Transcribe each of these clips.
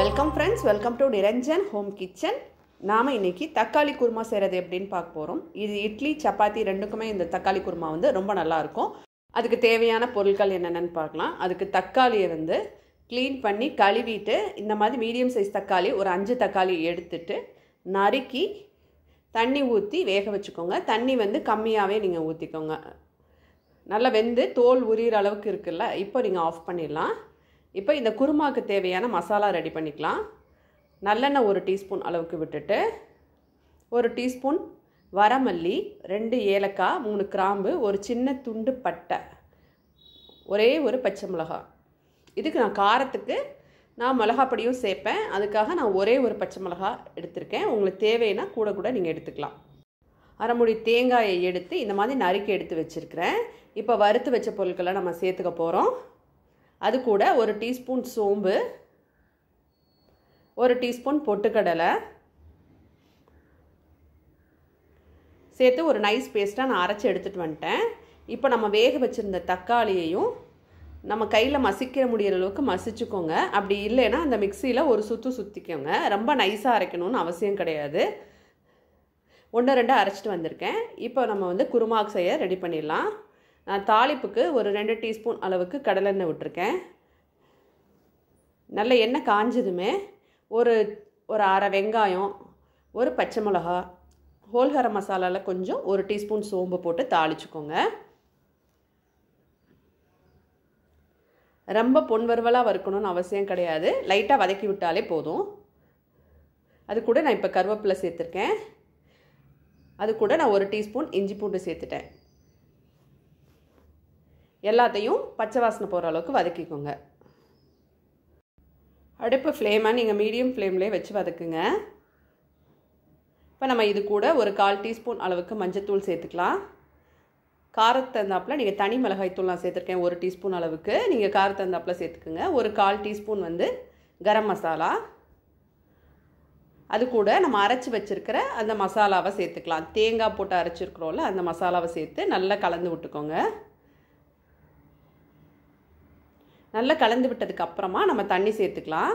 welcome friends welcome to Niranjan home kitchen நாம் இன்றைக்கி தக்காளி குருமா செய்கிறது எப்படின்னு பார்க்க போகிறோம் இது இட்லி சப்பாத்தி ரெண்டுக்குமே இந்த தக்காளி குருமா வந்து ரொம்ப நல்லாயிருக்கும் அதுக்கு தேவையான பொருட்கள் என்னென்னு பார்க்கலாம் அதுக்கு தக்காளியை வந்து க்ளீன் பண்ணி கழுவிட்டு இந்த மாதிரி மீடியம் சைஸ் தக்காளி ஒரு அஞ்சு தக்காளி எடுத்துட்டு நறுக்கி தண்ணி ஊற்றி வேக வச்சுக்கோங்க தண்ணி வந்து கம்மியாகவே நீங்கள் ஊற்றிக்கோங்க நல்லா வெந்து தோல் உரியிற அளவுக்கு இருக்குல்ல இப்போ நீங்கள் ஆஃப் பண்ணிடலாம் இப்போ இந்த குருமாவுக்கு தேவையான மசாலா ரெடி பண்ணிக்கலாம் நல்லெண்ணெய் ஒரு டீஸ்பூன் அளவுக்கு விட்டுட்டு ஒரு டீஸ்பூன் வரமல்லி ரெண்டு ஏலக்காய் மூணு கிராம்பு ஒரு சின்ன துண்டு பட்டை ஒரே ஒரு பச்சை மிளகாய் இதுக்கு நான் காரத்துக்கு நான் மிளகாப்பொடியும் சேர்ப்பேன் அதுக்காக நான் ஒரே ஒரு பச்சை மிளகா எடுத்திருக்கேன் உங்களுக்கு தேவைன்னா கூட கூட நீங்கள் எடுத்துக்கலாம் அரைமுடி தேங்காயை எடுத்து இந்த மாதிரி நறுக்கி எடுத்து வச்சுருக்கிறேன் இப்போ வறுத்து வச்ச பொருட்களை நம்ம சேர்த்துக்க போகிறோம் அது கூட ஒரு டீஸ்பூன் சோம்பு ஒரு டீஸ்பூன் பொட்டுக்கடலை சேர்த்து ஒரு நைஸ் பேஸ்ட்டாக நான் அரைச்சி எடுத்துகிட்டு வந்துட்டேன் இப்போ நம்ம வேக வச்சுருந்த தக்காளியையும் நம்ம கையில் மசிக்க முடியிற அளவுக்கு மசிச்சுக்கோங்க அப்படி இல்லைன்னா அந்த மிக்சியில் ஒரு சுற்று சுற்றிக்கோங்க ரொம்ப நைஸாக அரைக்கணும்னு அவசியம் கிடையாது ஒன்று ரெண்டு அரைச்சிட்டு வந்திருக்கேன் இப்போ நம்ம வந்து குருமாக்கு செய்ய ரெடி பண்ணிடலாம் நான் தாளிப்புக்கு ஒரு ரெண்டு டீஸ்பூன் அளவுக்கு கடலெண்ணெய் விட்டுருக்கேன் நல்ல எண்ணெய் காஞ்சதுமே ஒரு ஒரு அரை வெங்காயம் ஒரு பச்சை மிளகா ஹோல் மசாலாவில் கொஞ்சம் ஒரு டீஸ்பூன் சோம்பு போட்டு தாளிச்சுக்கோங்க ரொம்ப பொன்வறுவலாக வறுக்கணும்னு அவசியம் கிடையாது லைட்டாக வதக்கி விட்டாலே போதும் அது கூட நான் இப்போ கருவேப்பிலை சேர்த்துருக்கேன் அது கூட நான் ஒரு டீஸ்பூன் இஞ்சி பூண்டு சேர்த்துட்டேன் எல்லாத்தையும் பச்சை வாசனை போகிற அளவுக்கு வதக்கிக்கோங்க அடுப்பு ஃப்ளேமை நீங்கள் மீடியம் ஃப்ளேம்லேயே வச்சு வதக்குங்க இப்போ நம்ம இது கூட ஒரு கால் டீஸ்பூன் அளவுக்கு மஞ்சத்தூள் சேர்த்துக்கலாம் காரத்தந்தாப்பில் நீங்கள் தனி மிளகாய் தூள் நான் சேர்த்துருக்கேன் ஒரு டீஸ்பூன் அளவுக்கு நீங்கள் காரத்தந்தாப்பில் சேர்த்துக்குங்க ஒரு கால் டீஸ்பூன் வந்து கரம் மசாலா அது கூட நம்ம அரைச்சி வச்சுருக்கிற அந்த மசாலாவை சேர்த்துக்கலாம் தேங்காய் போட்டு அரைச்சிருக்கிறோம்ல அந்த மசாலாவை சேர்த்து நல்லா கலந்து விட்டுக்கோங்க நல்லா கலந்து விட்டதுக்கு அப்புறமா நம்ம தண்ணி சேர்த்துக்கலாம்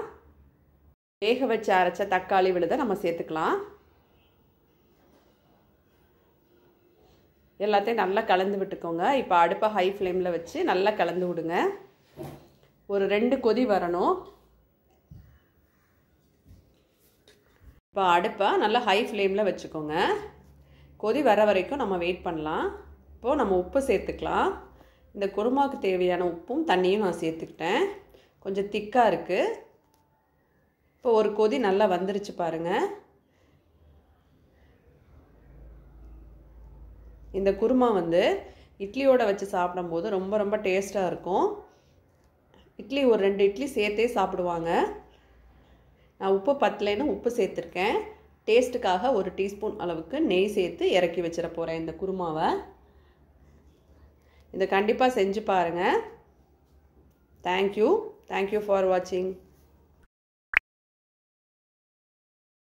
வேக வச்சு அரைச்ச தக்காளி விழுதை நம்ம சேர்த்துக்கலாம் எல்லாத்தையும் நல்லா கலந்து விட்டுக்கோங்க இப்போ அடுப்பை ஹை ஃப்ளேமில் வச்சு நல்லா கலந்து விடுங்க ஒரு ரெண்டு கொதி வரணும் இப்போ அடுப்பை நல்லா ஹை ஃப்ளேமில் வச்சுக்கோங்க கொதி வர வரைக்கும் நம்ம வெயிட் பண்ணலாம் இப்போது நம்ம உப்பு சேர்த்துக்கலாம் இந்த குருமாவுக்கு தேவையான உப்பும் தண்ணியும் நான் சேர்த்துக்கிட்டேன் கொஞ்சம் திக்காக இருக்குது இப்போ ஒரு கொதி நல்லா வந்துருச்சு பாருங்கள் இந்த குருமா வந்து இட்லியோடு வச்சு சாப்பிடும்போது ரொம்ப ரொம்ப டேஸ்ட்டாக இருக்கும் இட்லி ஒரு ரெண்டு இட்லி சேர்த்தே சாப்பிடுவாங்க நான் உப்பு பத்தலைன்னு உப்பு சேர்த்துருக்கேன் டேஸ்ட்டுக்காக ஒரு டீஸ்பூன் அளவுக்கு நெய் சேர்த்து இறக்கி வச்சிட போகிறேன் இந்த குருமாவை இதை கண்டிப்பாக செஞ்சு பாருங்கள் தேங்க்யூ தேங்க்யூ ஃபார் வாட்சிங்